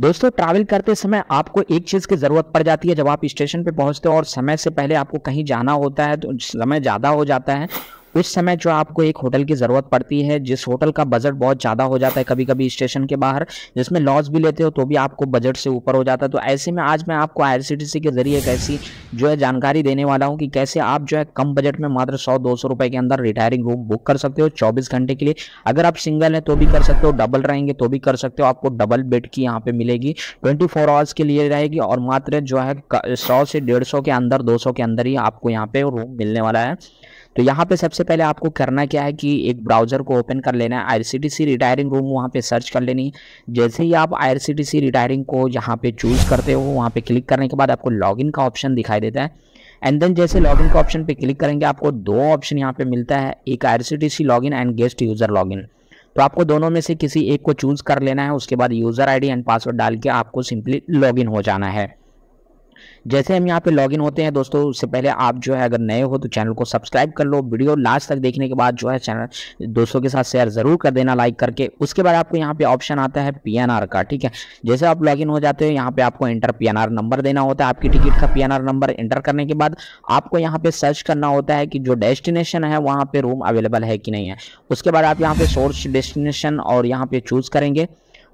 दोस्तों ट्रैवल करते समय आपको एक चीज़ की ज़रूरत पड़ जाती है जब आप स्टेशन पे पहुंचते हो और समय से पहले आपको कहीं जाना होता है तो समय ज़्यादा हो जाता है उस समय जो आपको एक होटल की ज़रूरत पड़ती है जिस होटल का बजट बहुत ज़्यादा हो जाता है कभी कभी स्टेशन के बाहर जिसमें लॉस भी लेते हो तो भी आपको बजट से ऊपर हो जाता है तो ऐसे में आज मैं आपको आई के ज़रिए एक ऐसी जो है जानकारी देने वाला हूँ कि कैसे आप जो है कम बजट में मात्र सौ दो सौ के अंदर रिटायरिंग रूम बुक कर सकते हो चौबीस घंटे के लिए अगर आप सिंगल हैं तो भी कर सकते हो डबल रहेंगे तो भी कर सकते हो आपको डबल बेड की यहाँ पे मिलेगी ट्वेंटी फोर आवर्स के लिए रहेगी और मात्र जो है सौ से डेढ़ सौ के अंदर दो सौ के अंदर ही आपको यहाँ पे रूम मिलने वाला है तो यहाँ पे सबसे पहले आपको करना क्या है कि एक ब्राउज़र को ओपन कर लेना है आई रिटायरिंग रूम वहाँ पे सर्च कर लेनी जैसे ही आप आई रिटायरिंग को यहाँ पे चूज़ करते हो वहाँ पे क्लिक करने के बाद आपको लॉगिन का ऑप्शन दिखाई देता है एंड देन जैसे लॉगिन का ऑप्शन पे क्लिक करेंगे आपको दो ऑप्शन यहाँ पे मिलता है एक I login and guest user login तो आपको दोनों में से किसी एक को चूज़ कर लेना है उसके बाद यूज़र आईडी एंड पासवर्ड डाल के आपको सिंपली लॉगिन हो जाना है जैसे हम यहाँ पे लॉगिन होते हैं दोस्तों उससे पहले आप जो है अगर नए हो तो चैनल को सब्सक्राइब कर लो वीडियो लास्ट तक देखने के बाद जो है चैनल दोस्तों के साथ शेयर ज़रूर कर देना लाइक करके उसके बाद आपको यहाँ पे ऑप्शन आता है पी का ठीक है जैसे आप लॉगिन हो जाते हो यहाँ पे आपको इंटर पी नंबर देना होता है आपकी टिकट का पी नंबर इंटर करने के बाद आपको यहाँ पे सर्च करना होता है कि जो डेस्टिनेशन है वहाँ पे रूम अवेलेबल है कि नहीं है उसके बाद आप यहाँ पे सोर्स डेस्टिनेशन और यहाँ पे चूज़ करेंगे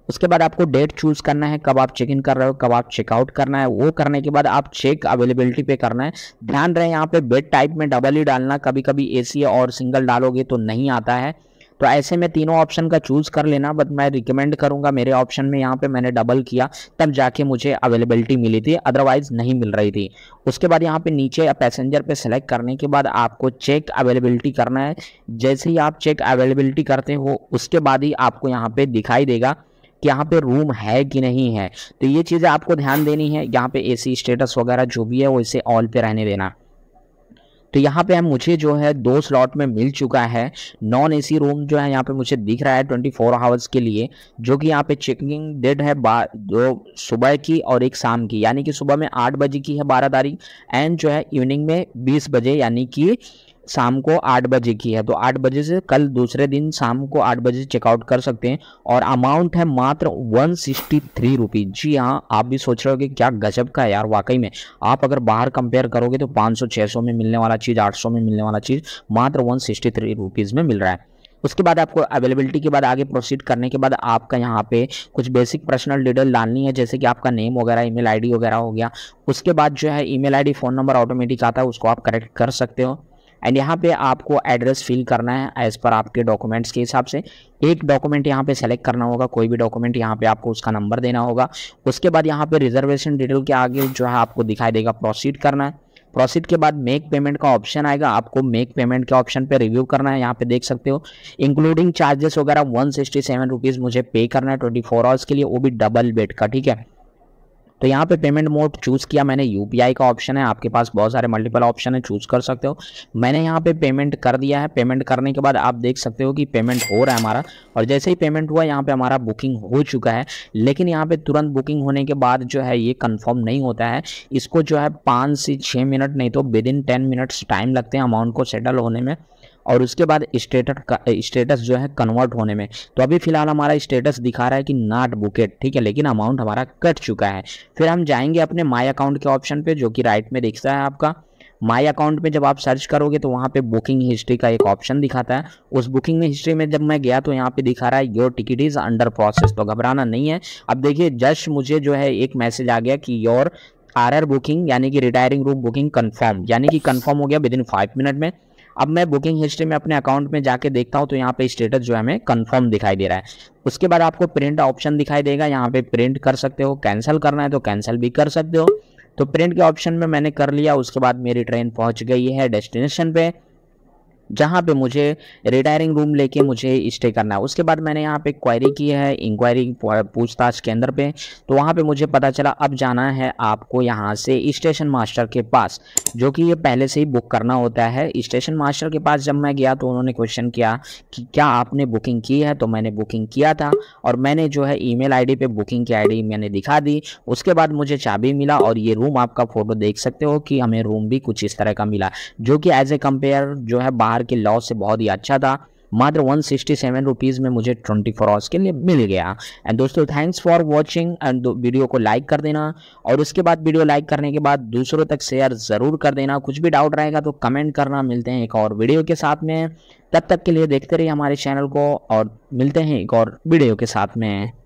उसके बाद आपको डेट चूज करना है कब आप चेक इन कर रहे हो कब आप चेकआउट करना है वो करने के बाद आप चेक अवेलेबिलिटी पे करना है ध्यान रहे यहाँ पे बेड टाइप में डबल ही डालना कभी कभी ए और सिंगल डालोगे तो नहीं आता है तो ऐसे में तीनों ऑप्शन का चूज़ कर लेना बट मैं रिकमेंड करूंगा मेरे ऑप्शन में यहाँ पे मैंने डबल किया तब जाके मुझे अवेलेबिलिटी मिली थी अदरवाइज नहीं मिल रही थी उसके बाद यहाँ पे नीचे पैसेंजर पे सेलेक्ट करने के बाद आपको चेक अवेलेबिलिटी करना है जैसे ही आप चेक अवेलेबिलिटी करते हो उसके बाद ही आपको यहाँ पर दिखाई देगा कि यहाँ पे रूम है कि नहीं है तो ये चीज़ें आपको ध्यान देनी है यहाँ पे एसी स्टेटस वगैरह जो भी है वो इसे ऑल पे रहने देना तो यहाँ पे हम मुझे जो है दो स्लॉट में मिल चुका है नॉन एसी रूम जो है यहाँ पे मुझे दिख रहा है ट्वेंटी फोर आवर्स के लिए जो कि यहाँ पे चेकिंग डेट है दो सुबह की और एक शाम की यानी कि सुबह में आठ बजे की है बारह तारीख एंड जो है इवनिंग में बीस बजे यानी कि शाम को आठ बजे की है तो आठ बजे से कल दूसरे दिन शाम को आठ बजे चेकआउट कर सकते हैं और अमाउंट है मात्र वन सिक्सटी थ्री रुपीज़ जी हाँ आप भी सोच रहे हो कि क्या गजब का है यार वाकई में आप अगर बाहर कंपेयर करोगे तो पाँच सौ छः सौ में मिलने वाला चीज़ आठ सौ में मिलने वाला चीज़ मात्र वन सिक्सटी थ्री रुपीज़ में मिल रहा है उसके बाद आपको अवेलेबिलिटी के बाद आगे प्रोसीड करने के बाद आपका यहाँ पे कुछ बेसिक पर्सनल डिटेल डालनी है जैसे कि आपका नेम वगैरह ईमेल आईडी वगैरह हो गया उसके बाद जो है email ID phone number automatic आता है उसको आप करेक्ट कर सकते हो एंड यहाँ पे आपको एड्रेस फिल करना है एज़ पर आपके डॉक्यूमेंट्स के हिसाब से एक डॉक्यूमेंट यहाँ पे सेलेक्ट करना होगा कोई भी डॉक्यूमेंट यहाँ पे आपको उसका नंबर देना होगा उसके बाद यहाँ पे रिजर्वेशन डिटेल के आगे जो है आपको दिखाई देगा प्रोसीड करना है प्रोसीड के बाद मेक पेमेंट का ऑप्शन आएगा आपको मेक पेमेंट के ऑप्शन पे रिव्यू करना है यहाँ पे देख सकते हो इंक्लूडिंग चार्जेस वगैरह वन सिक्सटी सेवन रुपीज़ मुझे पे करना है ट्वेंटी फोर आवर्स के लिए वो भी डबल बेड का ठीक है तो यहाँ पे पेमेंट मोड चूज़ किया मैंने यू का ऑप्शन है आपके पास बहुत सारे मल्टीपल ऑप्शन है चूज़ कर सकते हो मैंने यहाँ पे पेमेंट कर दिया है पेमेंट करने के बाद आप देख सकते हो कि पेमेंट हो रहा है हमारा और जैसे ही पेमेंट हुआ यहाँ पे हमारा बुकिंग हो चुका है लेकिन यहाँ पे तुरंत बुकिंग होने के बाद जो है ये कन्फर्म नहीं होता है इसको जो है पाँच से छः मिनट नहीं तो within ten minutes time लगते हैं अमाउंट को सेटल होने में और उसके बाद स्टेटस स्टेटस जो है कन्वर्ट होने में तो अभी फिलहाल हमारा स्टेटस दिखा रहा है कि नॉट बुकेट ठीक है लेकिन अमाउंट हमारा कट चुका है फिर हम जाएंगे अपने माई अकाउंट के ऑप्शन पे जो कि राइट में दिखता है आपका माई अकाउंट में जब आप सर्च करोगे तो वहाँ पे बुकिंग हिस्ट्री का एक ऑप्शन दिखाता है उस बुकिंग में हिस्ट्री में जब मैं गया तो यहाँ पे दिखा रहा है your ticket is under process तो घबराना नहीं है अब देखिए जस्ट मुझे जो है एक मैसेज आ गया कि योर आर बुकिंग यानी कि रिटायरिंग रूम बुकिंग कन्फर्म यानी कि कन्फर्म हो गया विद इन फाइव मिनट में अब मैं बुकिंग हिस्ट्री में अपने अकाउंट में जाके देखता हूँ तो यहाँ पे स्टेटस जो है हमें कंफर्म दिखाई दे रहा है उसके बाद आपको प्रिंट ऑप्शन दिखाई देगा यहाँ पे प्रिंट कर सकते हो कैंसिल करना है तो कैंसिल भी कर सकते हो तो प्रिंट के ऑप्शन में मैंने कर लिया उसके बाद मेरी ट्रेन पहुँच गई है डेस्टिनेशन पे जहाँ पे मुझे रिटायरिंग रूम लेके मुझे स्टे करना है उसके बाद मैंने यहाँ पे क्वायरी की है इंक्वायरी पूछताछ केंद्र पे तो वहाँ पे मुझे पता चला अब जाना है आपको यहाँ से स्टेशन मास्टर के पास जो कि ये पहले से ही बुक करना होता है स्टेशन मास्टर के पास जब मैं गया तो उन्होंने क्वेश्चन किया कि क्या आपने बुकिंग की है तो मैंने बुकिंग किया था और मैंने जो है ई मेल पे बुकिंग की आई मैंने दिखा दी उसके बाद मुझे चाबी मिला और ये रूम आपका फ़ोटो देख सकते हो कि हमें रूम भी कुछ इस तरह का मिला जो कि एज ए कम्पेयर जो है बाहर बाहर के लॉस से बहुत ही अच्छा था मात्र वन सिक्सटी सेवन रुपीज़ में मुझे ट्वेंटी फोर आवर्स के लिए मिल गया एंड दोस्तों thanks for watching and video को लाइक कर देना और उसके बाद वीडियो लाइक करने के बाद दूसरों तक शेयर ज़रूर कर देना कुछ भी डाउट रहेगा तो कमेंट करना मिलते हैं एक और वीडियो के साथ में तब तक के लिए देखते रहिए हमारे चैनल को और मिलते हैं एक और वीडियो के साथ में